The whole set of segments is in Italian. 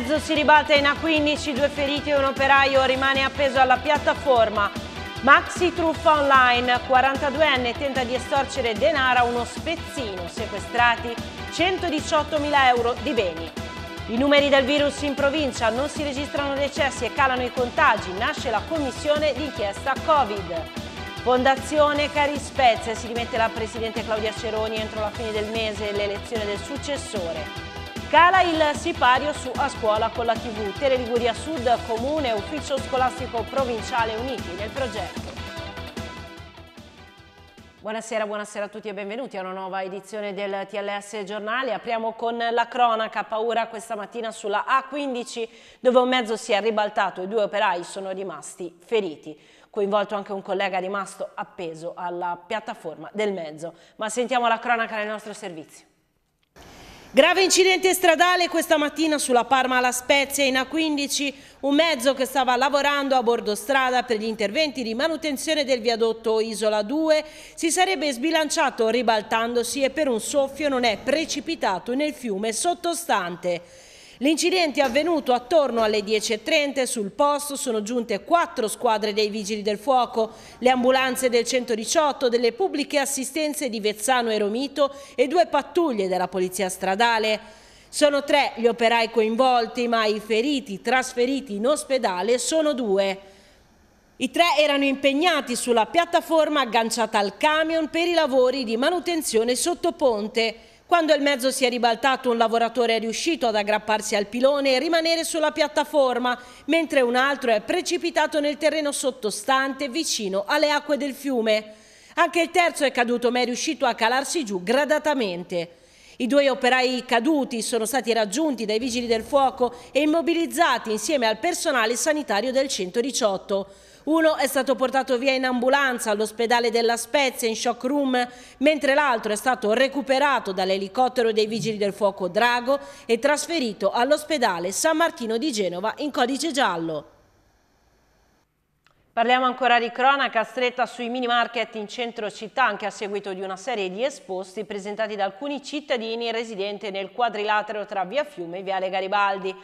mezzo si ribalta in A15, due feriti e un operaio rimane appeso alla piattaforma. Maxi truffa online, 42enne tenta di estorcere denaro a uno spezzino, sequestrati 118.000 euro di beni. I numeri del virus in provincia non si registrano decessi e calano i contagi, nasce la commissione d'inchiesta Covid. Fondazione Cari Spezia si rimette la presidente Claudia Ceroni entro la fine del mese e l'elezione del successore. Cala il sipario su A Scuola con la TV. Tele Liguria Sud, Comune, Ufficio Scolastico Provinciale Uniti nel progetto. Buonasera, buonasera a tutti e benvenuti a una nuova edizione del TLS Giornale. Apriamo con la cronaca, paura questa mattina sulla A15 dove un mezzo si è ribaltato e due operai sono rimasti feriti. Coinvolto anche un collega rimasto appeso alla piattaforma del mezzo. Ma sentiamo la cronaca nel nostro servizio. Grave incidente stradale questa mattina sulla Parma alla Spezia in A15, un mezzo che stava lavorando a bordo strada per gli interventi di manutenzione del viadotto Isola 2 si sarebbe sbilanciato ribaltandosi e per un soffio non è precipitato nel fiume sottostante. L'incidente è avvenuto attorno alle 10.30 sul posto sono giunte quattro squadre dei Vigili del Fuoco, le ambulanze del 118, delle pubbliche assistenze di Vezzano e Romito e due pattuglie della Polizia Stradale. Sono tre gli operai coinvolti, ma i feriti trasferiti in ospedale sono due. I tre erano impegnati sulla piattaforma agganciata al camion per i lavori di manutenzione sottoponte. Quando il mezzo si è ribaltato un lavoratore è riuscito ad aggrapparsi al pilone e rimanere sulla piattaforma, mentre un altro è precipitato nel terreno sottostante vicino alle acque del fiume. Anche il terzo è caduto ma è riuscito a calarsi giù gradatamente. I due operai caduti sono stati raggiunti dai vigili del fuoco e immobilizzati insieme al personale sanitario del 118. Uno è stato portato via in ambulanza all'ospedale della Spezia in shock room, mentre l'altro è stato recuperato dall'elicottero dei Vigili del Fuoco Drago e trasferito all'ospedale San Martino di Genova in codice giallo. Parliamo ancora di cronaca stretta sui mini market in centro città anche a seguito di una serie di esposti presentati da alcuni cittadini residenti nel quadrilatero tra via Fiume e viale Garibaldi.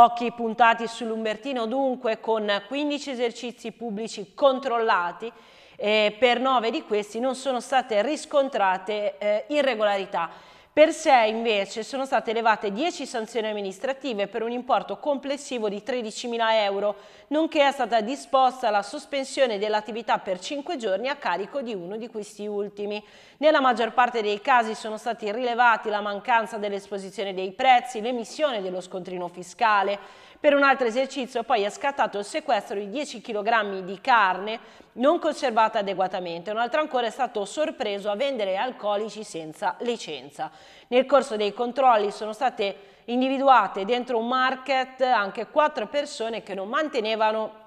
Occhi puntati sull'Umbertino dunque con 15 esercizi pubblici controllati eh, per 9 di questi non sono state riscontrate eh, irregolarità. Per sé invece sono state elevate 10 sanzioni amministrative per un importo complessivo di 13.000 euro, nonché è stata disposta la sospensione dell'attività per 5 giorni a carico di uno di questi ultimi. Nella maggior parte dei casi sono stati rilevati la mancanza dell'esposizione dei prezzi, l'emissione dello scontrino fiscale. Per un altro esercizio poi è scattato il sequestro di 10 kg di carne non conservata adeguatamente. Un altro ancora è stato sorpreso a vendere alcolici senza licenza. Nel corso dei controlli sono state individuate dentro un market anche quattro persone che non mantenevano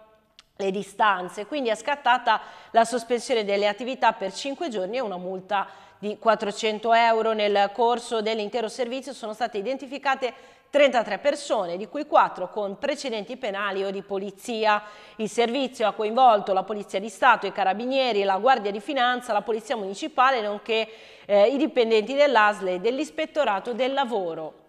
le distanze, quindi è scattata la sospensione delle attività per 5 giorni e una multa di 400 euro. Nel corso dell'intero servizio sono state identificate 33 persone, di cui 4 con precedenti penali o di polizia. Il servizio ha coinvolto la Polizia di Stato, i Carabinieri, la Guardia di Finanza, la Polizia Municipale, nonché eh, i dipendenti dell'ASLE e dell'Ispettorato del Lavoro.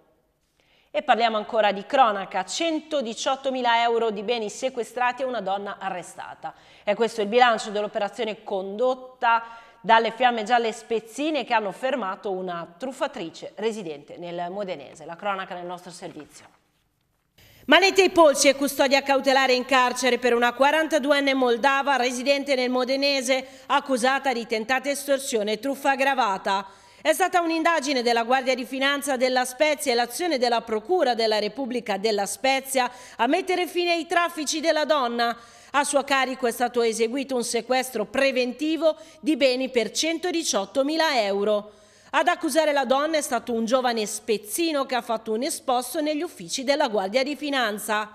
E parliamo ancora di cronaca, 118.000 euro di beni sequestrati e una donna arrestata. E questo è il bilancio dell'operazione condotta dalle fiamme gialle spezzine che hanno fermato una truffatrice residente nel Modenese. La cronaca nel nostro servizio. Manete ai polsi e custodia cautelare in carcere per una 42enne moldava residente nel Modenese accusata di tentata estorsione e truffa aggravata. È stata un'indagine della Guardia di Finanza della Spezia e l'azione della Procura della Repubblica della Spezia a mettere fine ai traffici della donna. A suo carico è stato eseguito un sequestro preventivo di beni per 118 mila euro. Ad accusare la donna è stato un giovane spezzino che ha fatto un esposto negli uffici della Guardia di Finanza.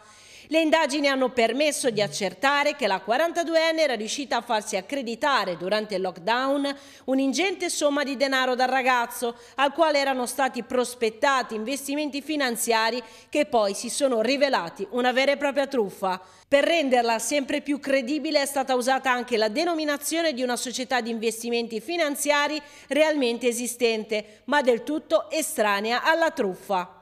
Le indagini hanno permesso di accertare che la 42enne era riuscita a farsi accreditare durante il lockdown un'ingente somma di denaro dal ragazzo, al quale erano stati prospettati investimenti finanziari che poi si sono rivelati una vera e propria truffa. Per renderla sempre più credibile è stata usata anche la denominazione di una società di investimenti finanziari realmente esistente, ma del tutto estranea alla truffa.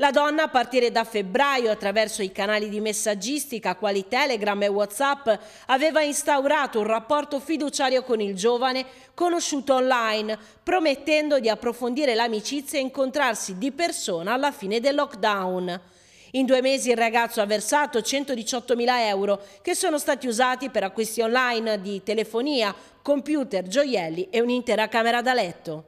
La donna, a partire da febbraio, attraverso i canali di messaggistica quali Telegram e WhatsApp, aveva instaurato un rapporto fiduciario con il giovane conosciuto online, promettendo di approfondire l'amicizia e incontrarsi di persona alla fine del lockdown. In due mesi il ragazzo ha versato 118.000 euro che sono stati usati per acquisti online di telefonia, computer, gioielli e un'intera camera da letto.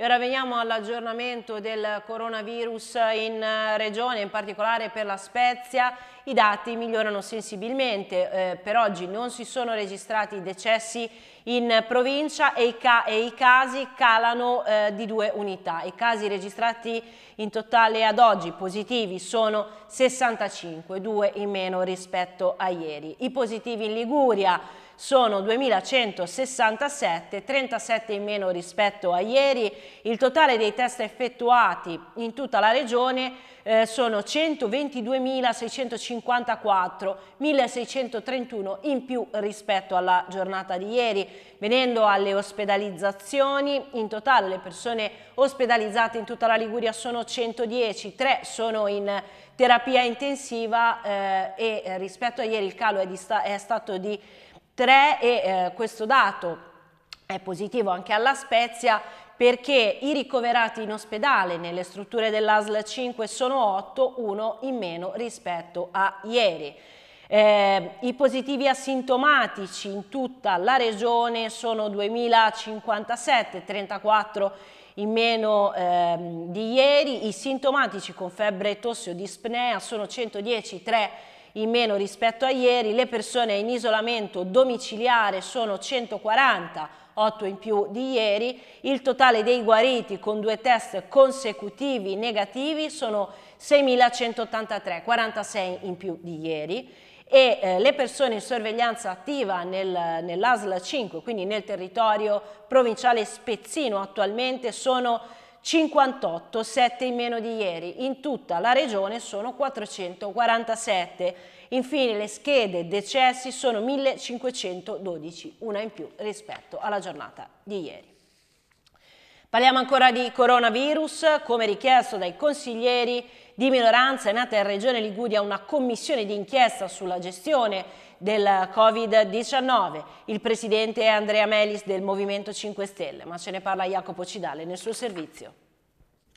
E ora veniamo all'aggiornamento del coronavirus in eh, regione, in particolare per la Spezia. I dati migliorano sensibilmente, eh, per oggi non si sono registrati decessi in provincia e i, ca e i casi calano eh, di due unità. I casi registrati in totale ad oggi positivi sono 65, due in meno rispetto a ieri. I positivi in Liguria sono 2167, 37 in meno rispetto a ieri. Il totale dei test effettuati in tutta la regione eh, sono 122.654, 1.631 in più rispetto alla giornata di ieri. Venendo alle ospedalizzazioni, in totale le persone ospedalizzate in tutta la Liguria sono 110, 3 sono in terapia intensiva eh, e eh, rispetto a ieri il calo è, è stato di 3 e eh, questo dato è positivo anche alla Spezia perché i ricoverati in ospedale nelle strutture dell'ASL 5 sono 8, uno in meno rispetto a ieri. Eh, I positivi asintomatici in tutta la regione sono 2057, 34 in meno eh, di ieri, i sintomatici con febbre, tosse o dispnea sono 110, 3 in meno rispetto a ieri, le persone in isolamento domiciliare sono 140, 8 in più di ieri, il totale dei guariti con due test consecutivi negativi sono 6.183, 46 in più di ieri e eh, le persone in sorveglianza attiva nel, nell'ASL 5, quindi nel territorio provinciale spezzino attualmente sono 58, 7 in meno di ieri. In tutta la regione sono 447. Infine le schede decessi sono 1512, una in più rispetto alla giornata di ieri. Parliamo ancora di coronavirus, come richiesto dai consiglieri di minoranza è nata in Regione Liguria una commissione di inchiesta sulla gestione del Covid-19, il presidente è Andrea Melis del Movimento 5 Stelle, ma ce ne parla Jacopo Cidale nel suo servizio.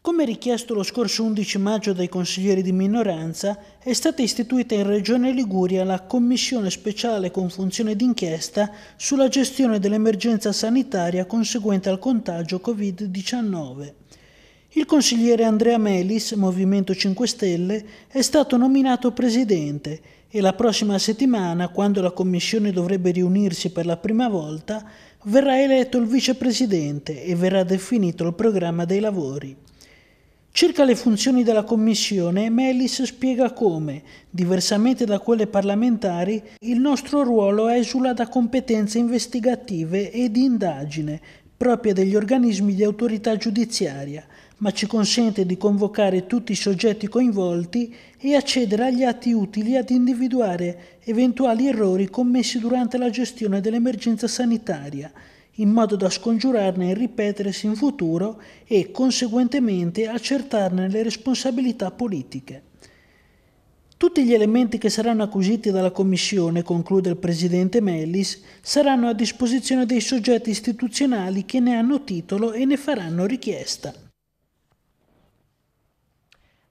Come richiesto lo scorso 11 maggio dai consiglieri di minoranza, è stata istituita in Regione Liguria la Commissione speciale con funzione d'inchiesta sulla gestione dell'emergenza sanitaria conseguente al contagio Covid-19. Il consigliere Andrea Melis, Movimento 5 Stelle, è stato nominato presidente e la prossima settimana, quando la Commissione dovrebbe riunirsi per la prima volta, verrà eletto il vicepresidente e verrà definito il programma dei lavori. Circa le funzioni della Commissione, Melis spiega come, diversamente da quelle parlamentari, il nostro ruolo esula da competenze investigative e di indagine, proprie degli organismi di autorità giudiziaria, ma ci consente di convocare tutti i soggetti coinvolti e accedere agli atti utili ad individuare eventuali errori commessi durante la gestione dell'emergenza sanitaria, in modo da scongiurarne il ripetersi in futuro e conseguentemente accertarne le responsabilità politiche. Tutti gli elementi che saranno acquisiti dalla Commissione, conclude il Presidente Mellis, saranno a disposizione dei soggetti istituzionali che ne hanno titolo e ne faranno richiesta.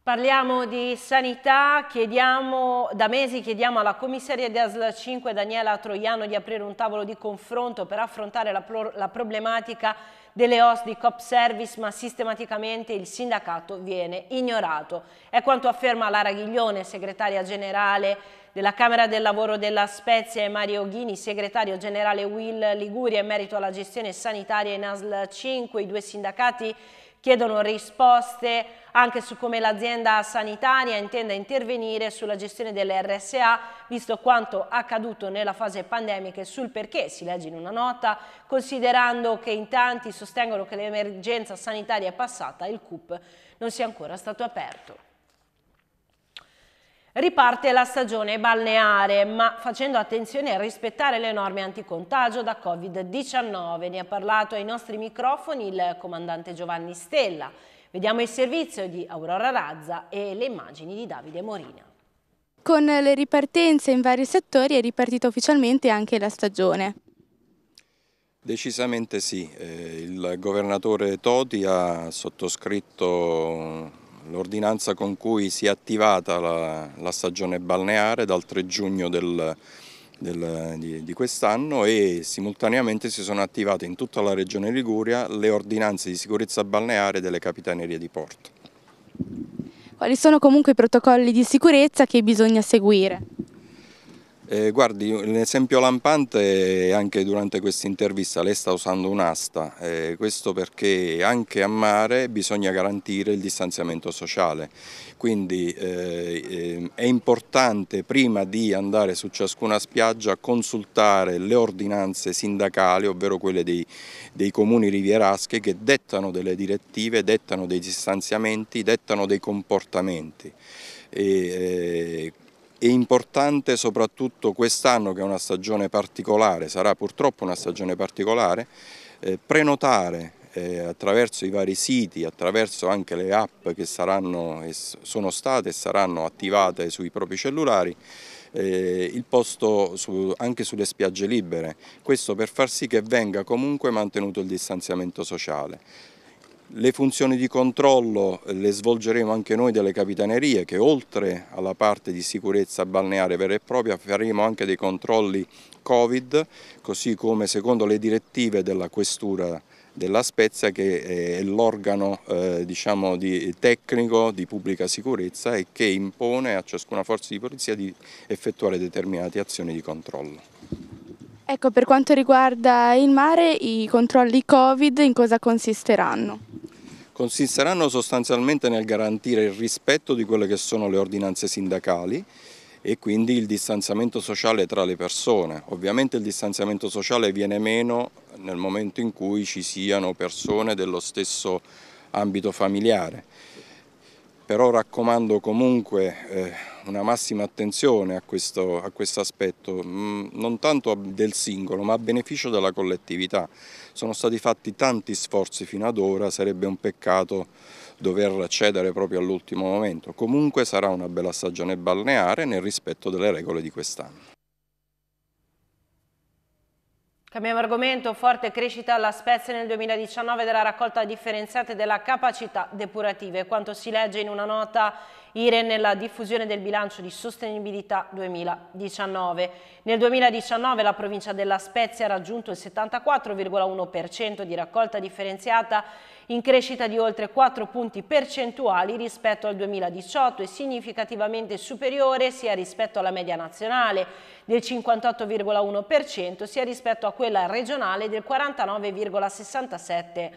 Parliamo di sanità, chiediamo, da mesi chiediamo alla commissaria di ASL 5 Daniela Troiano di aprire un tavolo di confronto per affrontare la, pro, la problematica delle OS di COP Service, ma sistematicamente il sindacato viene ignorato. È quanto afferma Lara Ghiglione, segretaria generale della Camera del Lavoro della Spezia e Mario Ghini, segretario generale Will Liguria in merito alla gestione sanitaria in ASL 5, i due sindacati chiedono risposte anche su come l'azienda sanitaria intenda intervenire sulla gestione dell'RSA, visto quanto accaduto nella fase pandemica e sul perché, si legge in una nota, considerando che in tanti sostengono che l'emergenza sanitaria è passata, e il CUP non sia ancora stato aperto. Riparte la stagione balneare, ma facendo attenzione a rispettare le norme anticontagio da Covid-19. Ne ha parlato ai nostri microfoni il comandante Giovanni Stella. Vediamo il servizio di Aurora Razza e le immagini di Davide Morina. Con le ripartenze in vari settori è ripartita ufficialmente anche la stagione. Decisamente sì, eh, il governatore Toti ha sottoscritto l'ordinanza con cui si è attivata la, la stagione balneare dal 3 giugno del, del, di, di quest'anno e simultaneamente si sono attivate in tutta la regione Liguria le ordinanze di sicurezza balneare delle capitanerie di porto. Quali sono comunque i protocolli di sicurezza che bisogna seguire? Eh, guardi, un esempio lampante anche durante questa intervista, lei sta usando un'asta, eh, questo perché anche a mare bisogna garantire il distanziamento sociale, quindi eh, ehm, è importante prima di andare su ciascuna spiaggia consultare le ordinanze sindacali, ovvero quelle dei, dei comuni rivieraschi che dettano delle direttive, dettano dei distanziamenti, dettano dei comportamenti. E, eh, è importante soprattutto quest'anno che è una stagione particolare, sarà purtroppo una stagione particolare, eh, prenotare eh, attraverso i vari siti, attraverso anche le app che saranno, sono state e saranno attivate sui propri cellulari, eh, il posto su, anche sulle spiagge libere, questo per far sì che venga comunque mantenuto il distanziamento sociale. Le funzioni di controllo le svolgeremo anche noi delle capitanerie che oltre alla parte di sicurezza balneare vera e propria faremo anche dei controlli Covid così come secondo le direttive della questura della Spezia che eh, è l'organo eh, diciamo, di, tecnico di pubblica sicurezza e che impone a ciascuna forza di polizia di effettuare determinate azioni di controllo. Ecco, per quanto riguarda il mare, i controlli Covid in cosa consisteranno? Consisteranno sostanzialmente nel garantire il rispetto di quelle che sono le ordinanze sindacali e quindi il distanziamento sociale tra le persone. Ovviamente il distanziamento sociale viene meno nel momento in cui ci siano persone dello stesso ambito familiare però raccomando comunque eh, una massima attenzione a questo, a questo aspetto, mm, non tanto del singolo ma a beneficio della collettività. Sono stati fatti tanti sforzi fino ad ora, sarebbe un peccato dover cedere proprio all'ultimo momento. Comunque sarà una bella stagione balneare nel rispetto delle regole di quest'anno. Cambiamo argomento, forte crescita alla Spezia nel 2019 della raccolta differenziata e della capacità depurativa e quanto si legge in una nota IRE nella diffusione del bilancio di sostenibilità 2019. Nel 2019 la provincia della Spezia ha raggiunto il 74,1% di raccolta differenziata in crescita di oltre 4 punti percentuali rispetto al 2018 e significativamente superiore sia rispetto alla media nazionale del 58,1% sia rispetto a quella regionale del 49,67%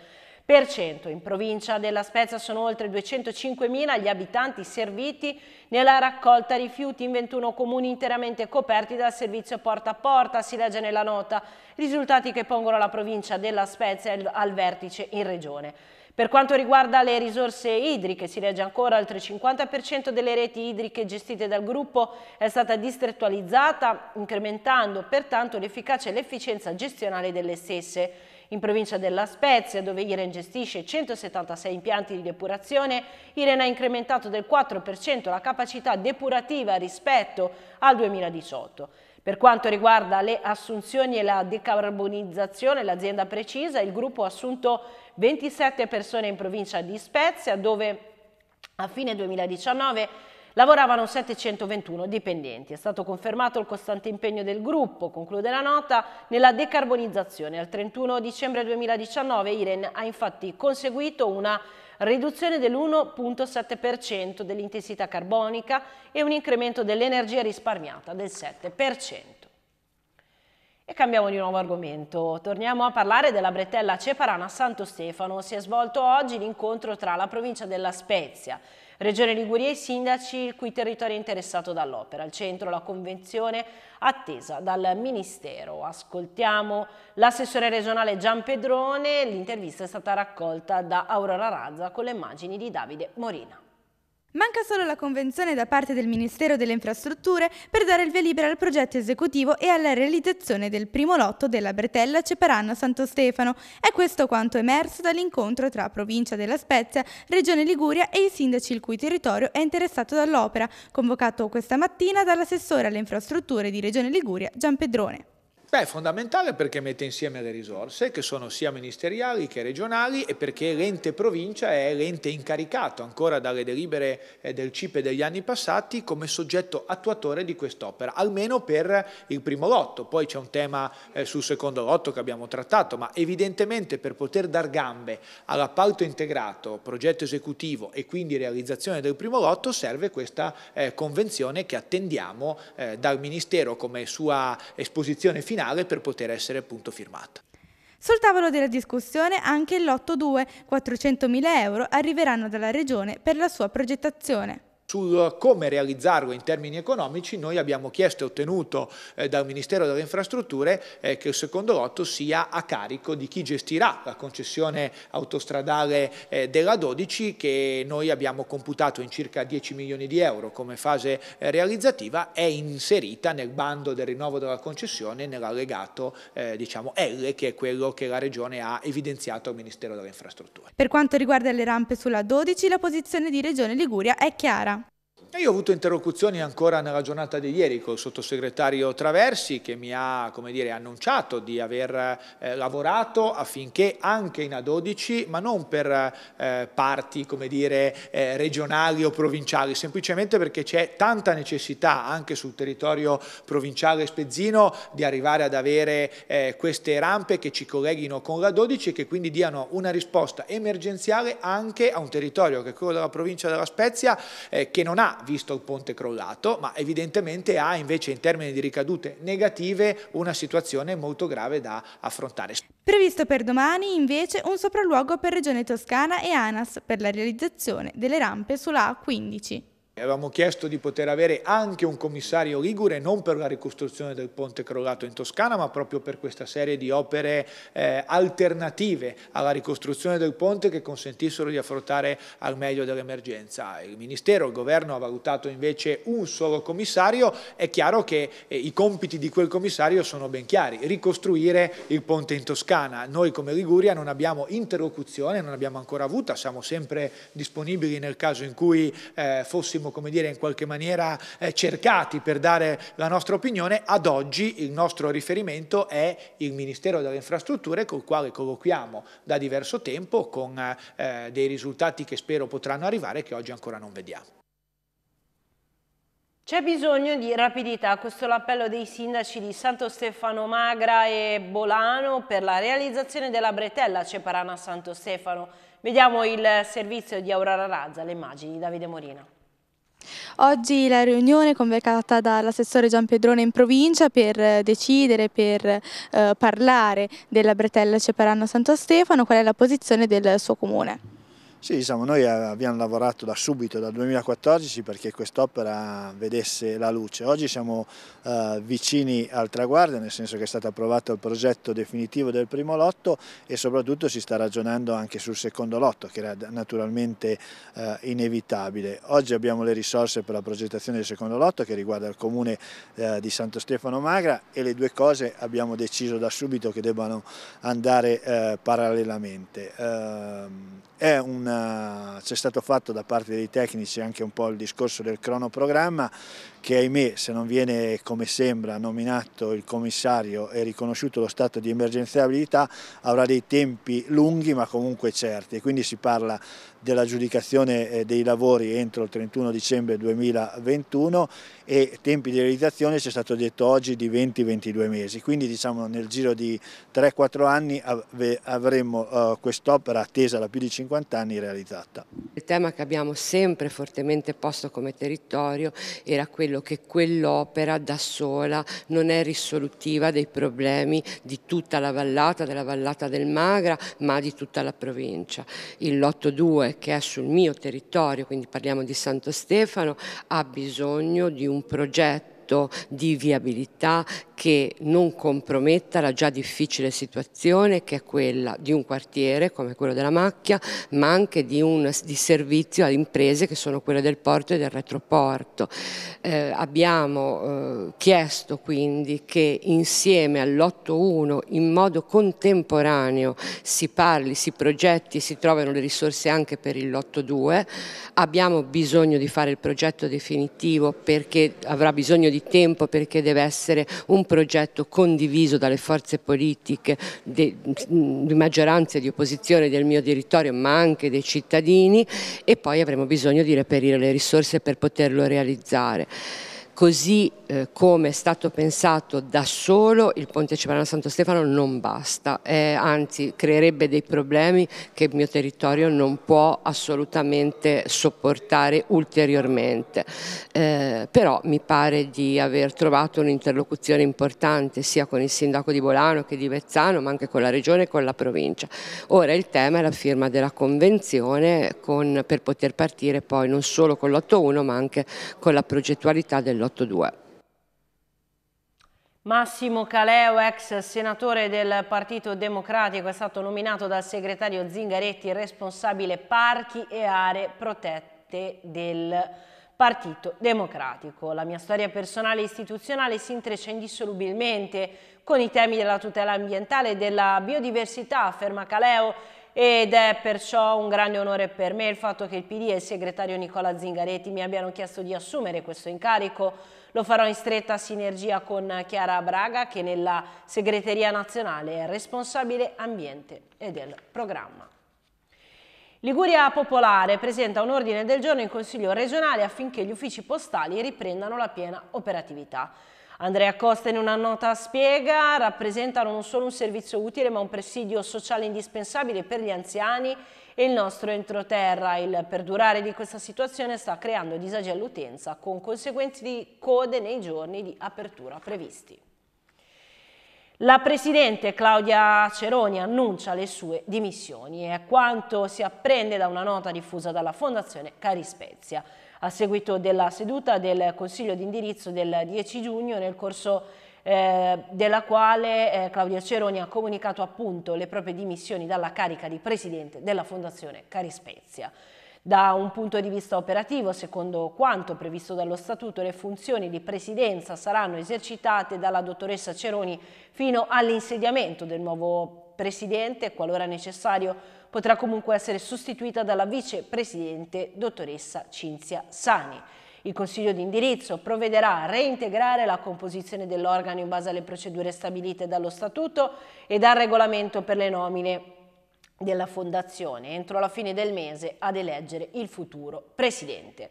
per cento. In provincia della Spezia sono oltre 205.000 gli abitanti serviti nella raccolta rifiuti in 21 comuni interamente coperti dal servizio porta a porta, si legge nella nota, risultati che pongono la provincia della Spezia al vertice in regione. Per quanto riguarda le risorse idriche, si legge ancora oltre il 50% delle reti idriche gestite dal gruppo è stata distrettualizzata, incrementando pertanto l'efficacia e l'efficienza gestionale delle stesse. In provincia della Spezia, dove IREN gestisce 176 impianti di depurazione, IREN ha incrementato del 4% la capacità depurativa rispetto al 2018. Per quanto riguarda le assunzioni e la decarbonizzazione, l'azienda precisa, il gruppo ha assunto 27 persone in provincia di Spezia, dove a fine 2019 lavoravano 721 dipendenti. È stato confermato il costante impegno del gruppo, conclude la nota, nella decarbonizzazione. Al 31 dicembre 2019 IREN ha infatti conseguito una riduzione dell'1.7% dell'intensità carbonica e un incremento dell'energia risparmiata del 7%. E cambiamo di nuovo argomento. Torniamo a parlare della bretella Ceparana a Santo Stefano. Si è svolto oggi l'incontro tra la provincia della Spezia Regione Liguria e i sindaci il cui territorio è interessato dall'opera. Al centro la convenzione attesa dal Ministero. Ascoltiamo l'assessore regionale Gian Pedrone. l'intervista è stata raccolta da Aurora Razza con le immagini di Davide Morina. Manca solo la convenzione da parte del Ministero delle Infrastrutture per dare il via libera al progetto esecutivo e alla realizzazione del primo lotto della Bretella Ceparanna-Santo Stefano. È questo quanto emerso dall'incontro tra provincia della Spezia, Regione Liguria e i sindaci il cui territorio è interessato dall'opera, convocato questa mattina dall'assessore alle infrastrutture di Regione Liguria Gian Pedrone. Beh, è fondamentale perché mette insieme le risorse che sono sia ministeriali che regionali e perché l'ente provincia è l'ente incaricato ancora dalle delibere eh, del CIPE degli anni passati come soggetto attuatore di quest'opera, almeno per il primo lotto. Poi c'è un tema eh, sul secondo lotto che abbiamo trattato, ma evidentemente per poter dar gambe all'appalto integrato, progetto esecutivo e quindi realizzazione del primo lotto serve questa eh, convenzione che attendiamo dal Ministero come sua esposizione finale finale per poter essere appunto firmata. Sul tavolo della discussione anche il lotto 2, 400.000 euro arriveranno dalla Regione per la sua progettazione sul come realizzarlo in termini economici, noi abbiamo chiesto e ottenuto eh, dal Ministero delle Infrastrutture eh, che il secondo lotto sia a carico di chi gestirà la concessione autostradale eh, della 12 che noi abbiamo computato in circa 10 milioni di euro come fase eh, realizzativa è inserita nel bando del rinnovo della concessione nell'allegato eh, diciamo L che è quello che la Regione ha evidenziato al Ministero delle Infrastrutture. Per quanto riguarda le rampe sulla 12 la posizione di Regione Liguria è chiara io ho avuto interlocuzioni ancora nella giornata di ieri con il sottosegretario Traversi che mi ha dire, annunciato di aver eh, lavorato affinché anche in A12, ma non per eh, parti dire, eh, regionali o provinciali, semplicemente perché c'è tanta necessità anche sul territorio provinciale spezzino di arrivare ad avere eh, queste rampe che ci colleghino con l'A12 e che quindi diano una risposta emergenziale anche a un territorio che è quello della provincia della Spezia eh, che non ha visto il ponte crollato, ma evidentemente ha invece in termini di ricadute negative una situazione molto grave da affrontare. Previsto per domani invece un sopralluogo per Regione Toscana e ANAS per la realizzazione delle rampe sulla A15. Avevamo chiesto di poter avere anche un commissario Ligure non per la ricostruzione del ponte crollato in Toscana ma proprio per questa serie di opere eh, alternative alla ricostruzione del ponte che consentissero di affrontare al meglio dell'emergenza. Il Ministero, il Governo ha valutato invece un solo commissario, è chiaro che eh, i compiti di quel commissario sono ben chiari, ricostruire il ponte in Toscana. Noi come Liguria non abbiamo interlocuzione, non abbiamo ancora avuta, siamo sempre disponibili nel caso in cui eh, fossimo fossimo come dire, in qualche maniera eh, cercati per dare la nostra opinione, ad oggi il nostro riferimento è il Ministero delle Infrastrutture col quale colloquiamo da diverso tempo con eh, dei risultati che spero potranno arrivare e che oggi ancora non vediamo. C'è bisogno di rapidità, questo è l'appello dei sindaci di Santo Stefano Magra e Bolano per la realizzazione della bretella Ceparana Santo Stefano. Vediamo il servizio di Aurora Razza, le immagini di Davide Morina. Oggi la riunione è convocata dall'assessore Gian Gianpedrone in provincia per eh, decidere, per eh, parlare della bretella Ceparano Santo Stefano, qual è la posizione del suo comune. Sì, diciamo, noi eh, abbiamo lavorato da subito, dal 2014, perché quest'opera vedesse la luce. Oggi siamo eh, vicini al traguardo, nel senso che è stato approvato il progetto definitivo del primo lotto e soprattutto si sta ragionando anche sul secondo lotto, che era naturalmente eh, inevitabile. Oggi abbiamo le risorse per la progettazione del secondo lotto, che riguarda il comune eh, di Santo Stefano Magra, e le due cose abbiamo deciso da subito che debbano andare eh, parallelamente. Ehm, è un eh, c'è stato fatto da parte dei tecnici anche un po' il discorso del cronoprogramma che ahimè se non viene come sembra nominato il commissario e riconosciuto lo stato di emergenziabilità avrà dei tempi lunghi ma comunque certi quindi si parla dell'aggiudicazione eh, dei lavori entro il 31 dicembre 2021 e tempi di realizzazione ci è stato detto oggi di 20-22 mesi, quindi diciamo nel giro di 3-4 anni avremo eh, quest'opera attesa da più di 50 anni realizzata. Il tema che abbiamo sempre fortemente posto come territorio era quello che quell'opera da sola non è risolutiva dei problemi di tutta la vallata, della vallata del Magra, ma di tutta la provincia. Il lotto 2 che è sul mio territorio, quindi parliamo di Santo Stefano, ha bisogno di un progetto progetto di viabilità che non comprometta la già difficile situazione che è quella di un quartiere come quello della Macchia ma anche di, un, di servizio a imprese che sono quelle del porto e del retroporto. Eh, abbiamo eh, chiesto quindi che insieme all'otto 1 in modo contemporaneo si parli, si progetti, si trovano le risorse anche per il lotto 2, abbiamo bisogno di fare il progetto definitivo perché avrà bisogno di di tempo perché deve essere un progetto condiviso dalle forze politiche di maggioranza e di opposizione del mio territorio ma anche dei cittadini e poi avremo bisogno di reperire le risorse per poterlo realizzare così eh, come è stato pensato da solo il Ponte Cipriano Santo Stefano non basta, eh, anzi creerebbe dei problemi che il mio territorio non può assolutamente sopportare ulteriormente. Eh, però mi pare di aver trovato un'interlocuzione importante sia con il sindaco di Bolano che di Vezzano, ma anche con la regione e con la provincia. Ora il tema è la firma della convenzione con, per poter partire poi non solo con l'8.1 ma anche con la progettualità dell'8.1. Massimo Caleo, ex senatore del Partito Democratico, è stato nominato dal segretario Zingaretti responsabile parchi e aree protette del Partito Democratico. La mia storia personale e istituzionale si intreccia indissolubilmente con i temi della tutela ambientale e della biodiversità, afferma Caleo, ed è perciò un grande onore per me il fatto che il PD e il segretario Nicola Zingaretti mi abbiano chiesto di assumere questo incarico. Lo farò in stretta sinergia con Chiara Braga che nella segreteria nazionale è responsabile ambiente e del programma. Liguria Popolare presenta un ordine del giorno in Consiglio regionale affinché gli uffici postali riprendano la piena operatività. Andrea Costa in una nota spiega rappresentano non solo un servizio utile ma un presidio sociale indispensabile per gli anziani e il nostro entroterra. Il perdurare di questa situazione sta creando disagi all'utenza con conseguenze di code nei giorni di apertura previsti. La Presidente Claudia Ceroni annuncia le sue dimissioni e a quanto si apprende da una nota diffusa dalla Fondazione Carispezia. A seguito della seduta del Consiglio di indirizzo del 10 giugno, nel corso eh, della quale eh, Claudia Ceroni ha comunicato appunto le proprie dimissioni dalla carica di Presidente della Fondazione Carispezia. Da un punto di vista operativo, secondo quanto previsto dallo Statuto, le funzioni di presidenza saranno esercitate dalla dottoressa Ceroni fino all'insediamento del nuovo presidente, qualora necessario, potrà comunque essere sostituita dalla vicepresidente dottoressa Cinzia Sani. Il Consiglio di indirizzo provvederà a reintegrare la composizione dell'organo in base alle procedure stabilite dallo Statuto e dal regolamento per le nomine della fondazione entro la fine del mese ad eleggere il futuro presidente.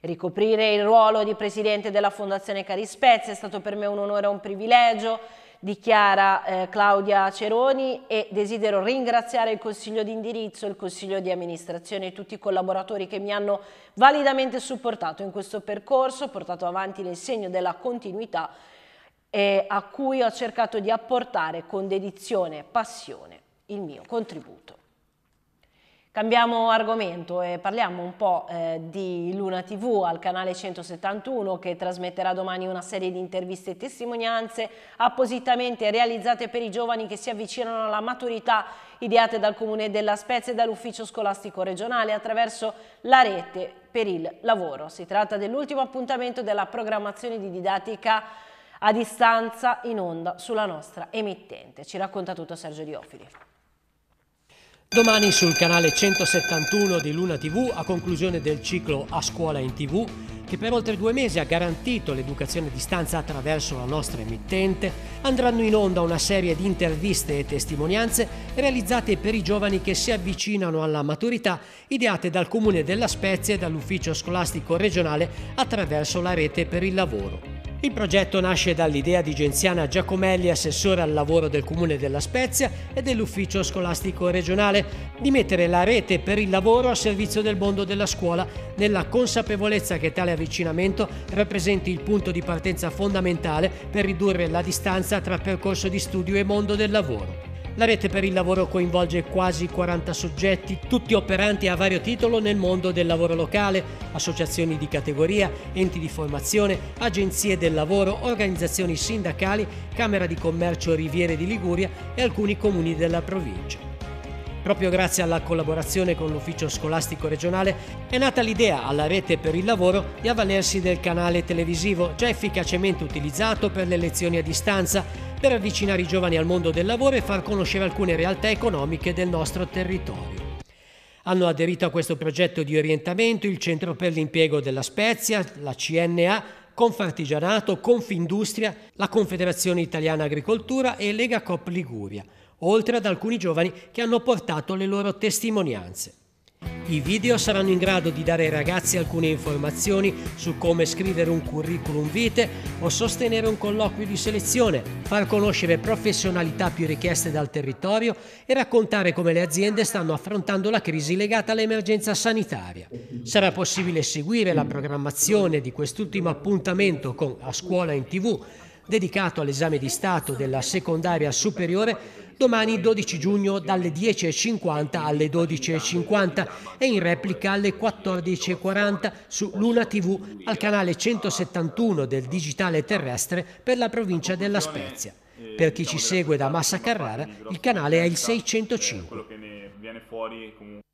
Ricoprire il ruolo di presidente della Fondazione Cari Spezia è stato per me un onore e un privilegio, dichiara eh, Claudia Ceroni e desidero ringraziare il consiglio di indirizzo, il consiglio di amministrazione e tutti i collaboratori che mi hanno validamente supportato in questo percorso, portato avanti nel segno della continuità e eh, a cui ho cercato di apportare con dedizione, e passione il mio contributo. Cambiamo argomento e parliamo un po' eh, di Luna TV al canale 171 che trasmetterà domani una serie di interviste e testimonianze appositamente realizzate per i giovani che si avvicinano alla maturità ideate dal Comune della Spezia e dall'Ufficio Scolastico Regionale attraverso la rete per il lavoro. Si tratta dell'ultimo appuntamento della programmazione di didattica a distanza in onda sulla nostra emittente. Ci racconta tutto Sergio Diofili. Domani sul canale 171 di Luna TV, a conclusione del ciclo A scuola in TV, che per oltre due mesi ha garantito l'educazione a distanza attraverso la nostra emittente, andranno in onda una serie di interviste e testimonianze realizzate per i giovani che si avvicinano alla maturità, ideate dal Comune della Spezia e dall'Ufficio Scolastico Regionale attraverso la rete per il lavoro. Il progetto nasce dall'idea di Genziana Giacomelli, assessore al lavoro del Comune della Spezia e dell'Ufficio Scolastico Regionale, di mettere la rete per il lavoro a servizio del mondo della scuola, nella consapevolezza che tale avvicinamento rappresenti il punto di partenza fondamentale per ridurre la distanza tra percorso di studio e mondo del lavoro. La rete per il lavoro coinvolge quasi 40 soggetti, tutti operanti a vario titolo nel mondo del lavoro locale, associazioni di categoria, enti di formazione, agenzie del lavoro, organizzazioni sindacali, Camera di Commercio Riviere di Liguria e alcuni comuni della provincia. Proprio grazie alla collaborazione con l'Ufficio Scolastico Regionale è nata l'idea alla Rete per il Lavoro di avvalersi del canale televisivo già efficacemente utilizzato per le lezioni a distanza per avvicinare i giovani al mondo del lavoro e far conoscere alcune realtà economiche del nostro territorio. Hanno aderito a questo progetto di orientamento il Centro per l'impiego della Spezia, la CNA, Confartigianato, Confindustria, la Confederazione Italiana Agricoltura e Lega Cop Liguria oltre ad alcuni giovani che hanno portato le loro testimonianze. I video saranno in grado di dare ai ragazzi alcune informazioni su come scrivere un curriculum vitae o sostenere un colloquio di selezione, far conoscere professionalità più richieste dal territorio e raccontare come le aziende stanno affrontando la crisi legata all'emergenza sanitaria. Sarà possibile seguire la programmazione di quest'ultimo appuntamento con A Scuola in TV, dedicato all'esame di Stato della secondaria superiore domani 12 giugno dalle 10.50 alle 12.50 e in replica alle 14.40 su Luna TV al canale 171 del digitale terrestre per la provincia della Spezia. Per chi ci segue da Massa Carrara il canale è il 605.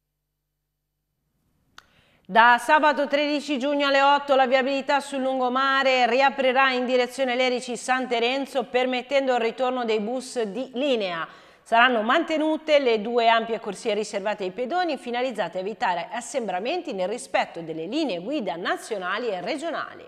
Da sabato 13 giugno alle 8 la viabilità sul lungomare riaprirà in direzione Lerici San Terenzo permettendo il ritorno dei bus di linea. Saranno mantenute le due ampie corsie riservate ai pedoni finalizzate a evitare assembramenti nel rispetto delle linee guida nazionali e regionali.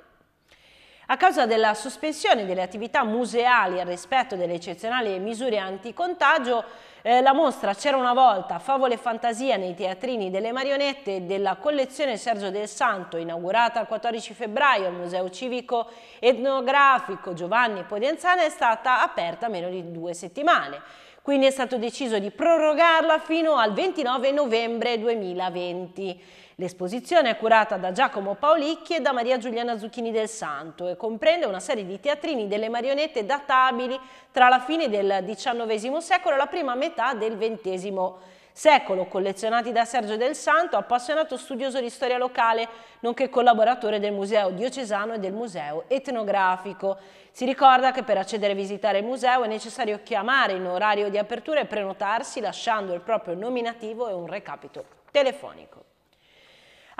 A causa della sospensione delle attività museali e rispetto delle eccezionali misure anticontagio, eh, la mostra C'era una volta, favole e fantasia nei teatrini delle marionette della collezione Sergio del Santo, inaugurata il 14 febbraio al Museo Civico Etnografico Giovanni Podenzana, è stata aperta meno di due settimane. Quindi è stato deciso di prorogarla fino al 29 novembre 2020. L'esposizione è curata da Giacomo Paolicchi e da Maria Giuliana Zucchini del Santo e comprende una serie di teatrini delle marionette databili tra la fine del XIX secolo e la prima metà del XX secolo, collezionati da Sergio del Santo, appassionato studioso di storia locale, nonché collaboratore del Museo Diocesano e del Museo Etnografico. Si ricorda che per accedere e visitare il museo è necessario chiamare in orario di apertura e prenotarsi lasciando il proprio nominativo e un recapito telefonico.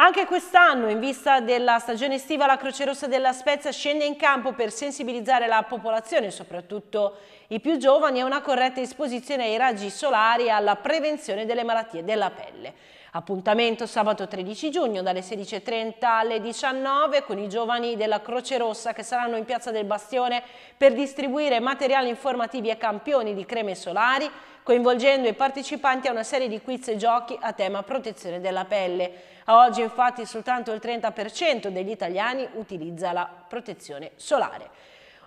Anche quest'anno, in vista della stagione estiva, la Croce Rossa della Spezia scende in campo per sensibilizzare la popolazione, soprattutto i più giovani, a una corretta esposizione ai raggi solari e alla prevenzione delle malattie della pelle. Appuntamento sabato 13 giugno dalle 16.30 alle 19 con i giovani della Croce Rossa che saranno in Piazza del Bastione per distribuire materiali informativi e campioni di creme solari, coinvolgendo i partecipanti a una serie di quiz e giochi a tema protezione della pelle. A oggi infatti soltanto il 30% degli italiani utilizza la protezione solare.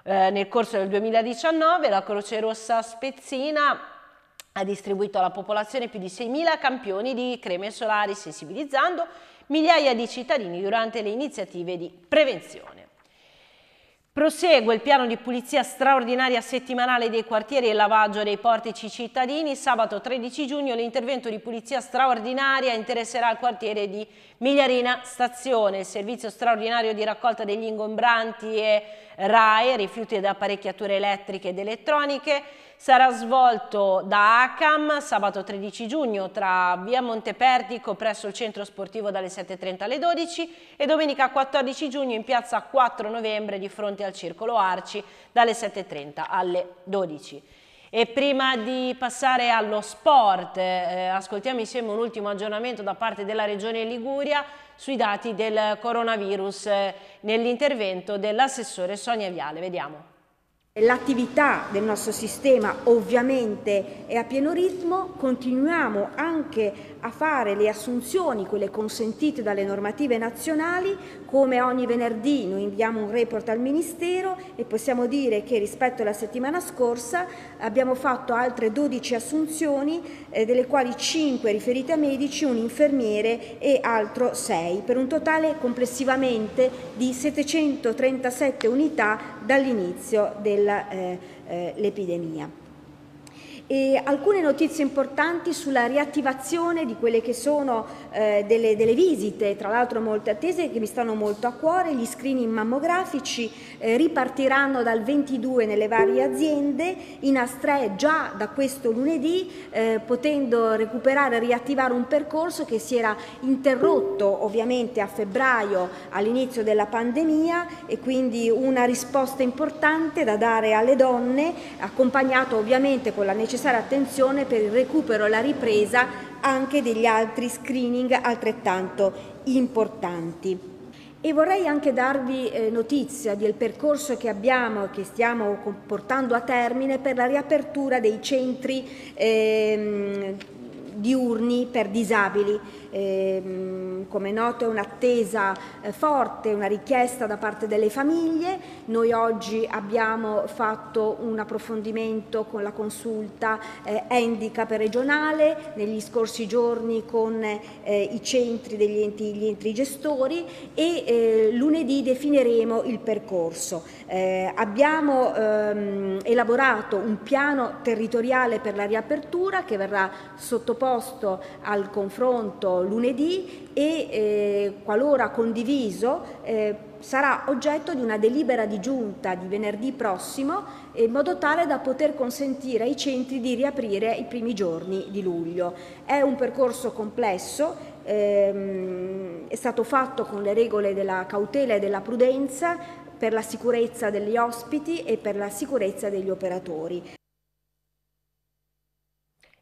Eh, nel corso del 2019 la Croce Rossa Spezzina ha distribuito alla popolazione più di 6.000 campioni di creme solari sensibilizzando migliaia di cittadini durante le iniziative di prevenzione. Prosegue il piano di pulizia straordinaria settimanale dei quartieri e lavaggio dei portici cittadini. Sabato 13 giugno l'intervento di pulizia straordinaria interesserà il quartiere di Migliarina Stazione, il servizio straordinario di raccolta degli ingombranti e RAE, rifiuti ed apparecchiature elettriche ed elettroniche, sarà svolto da ACAM sabato 13 giugno tra via Montepertico presso il centro sportivo dalle 7.30 alle 12 e domenica 14 giugno in piazza 4 novembre di fronte al circolo Arci dalle 7.30 alle 12. E prima di passare allo sport, eh, ascoltiamo insieme un ultimo aggiornamento da parte della Regione Liguria sui dati del coronavirus eh, nell'intervento dell'assessore Sonia Viale. Vediamo. L'attività del nostro sistema ovviamente è a pieno ritmo, continuiamo anche a fare le assunzioni, quelle consentite dalle normative nazionali, come ogni venerdì noi inviamo un report al Ministero e possiamo dire che rispetto alla settimana scorsa abbiamo fatto altre 12 assunzioni eh, delle quali 5 riferite a medici, un infermiere e altro 6, per un totale complessivamente di 737 unità dall'inizio dell'epidemia. Eh, eh e alcune notizie importanti sulla riattivazione di quelle che sono eh, delle, delle, visite, tra l'altro molte attese, che mi stanno molto a cuore, gli screening mammografici eh, ripartiranno dal 22 nelle varie aziende, in Astre già da questo lunedì, eh, potendo recuperare e riattivare un percorso che si era interrotto ovviamente a febbraio all'inizio della pandemia e quindi una risposta importante da dare alle donne, accompagnato ovviamente con la necessità necessaria attenzione per il recupero e la ripresa anche degli altri screening altrettanto importanti. E vorrei anche darvi eh, notizia del percorso che abbiamo e che stiamo portando a termine per la riapertura dei centri eh, diurni per disabili. Ehm, come noto è un'attesa eh, forte, una richiesta da parte delle famiglie. Noi oggi abbiamo fatto un approfondimento con la consulta eh, handicap regionale, negli scorsi giorni con eh, i centri degli enti, gli enti gestori e eh, lunedì definiremo il percorso. Eh, abbiamo ehm, elaborato un piano territoriale per la riapertura che verrà sottoposto al confronto lunedì e eh, qualora condiviso eh, sarà oggetto di una delibera di giunta di venerdì prossimo eh, in modo tale da poter consentire ai centri di riaprire i primi giorni di luglio. È un percorso complesso, ehm, è stato fatto con le regole della cautela e della prudenza per la sicurezza degli ospiti e per la sicurezza degli operatori.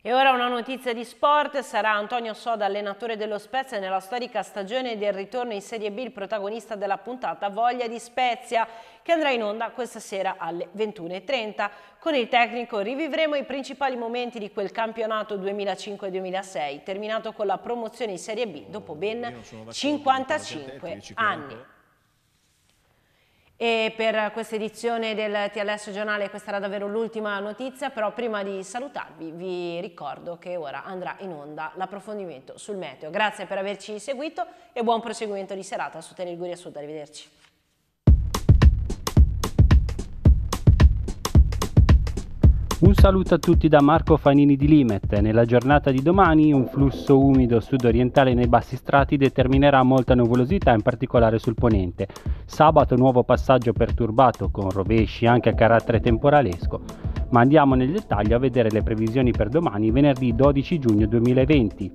E ora una notizia di sport, sarà Antonio Soda allenatore dello Spezia nella storica stagione del ritorno in Serie B il protagonista della puntata Voglia di Spezia che andrà in onda questa sera alle 21.30. Con il tecnico rivivremo i principali momenti di quel campionato 2005-2006 terminato con la promozione in Serie B dopo ben 55 anni e per questa edizione del TLS Giornale questa era davvero l'ultima notizia, però prima di salutarvi vi ricordo che ora andrà in onda l'approfondimento sul meteo. Grazie per averci seguito e buon proseguimento di serata su Teliguria Sud, arrivederci. Un saluto a tutti da Marco Fanini di Limet. Nella giornata di domani un flusso umido sudorientale nei bassi strati determinerà molta nuvolosità, in particolare sul ponente. Sabato nuovo passaggio perturbato con rovesci anche a carattere temporalesco. Ma andiamo nel dettaglio a vedere le previsioni per domani, venerdì 12 giugno 2020.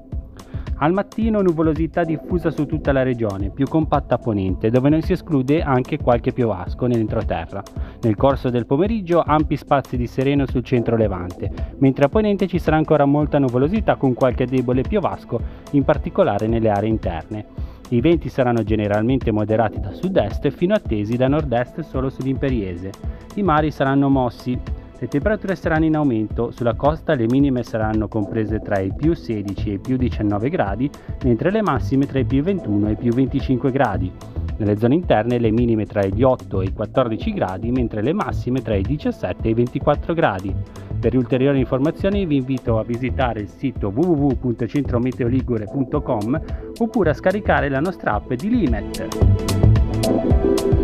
Al mattino nuvolosità diffusa su tutta la regione, più compatta a ponente, dove non si esclude anche qualche piovasco nell'entroterra. Nel corso del pomeriggio ampi spazi di sereno sul centro levante, mentre a ponente ci sarà ancora molta nuvolosità con qualche debole piovasco, in particolare nelle aree interne. I venti saranno generalmente moderati da sud-est fino attesi da nord-est solo sull'imperiese. I mari saranno mossi le temperature saranno in aumento, sulla costa le minime saranno comprese tra i più 16 e i più 19 gradi, mentre le massime tra i più 21 e i più 25 gradi. Nelle zone interne le minime tra gli 8 e i 14 gradi, mentre le massime tra i 17 e i 24 gradi. Per ulteriori informazioni vi invito a visitare il sito www.centrometeoligure.com oppure a scaricare la nostra app di Limet.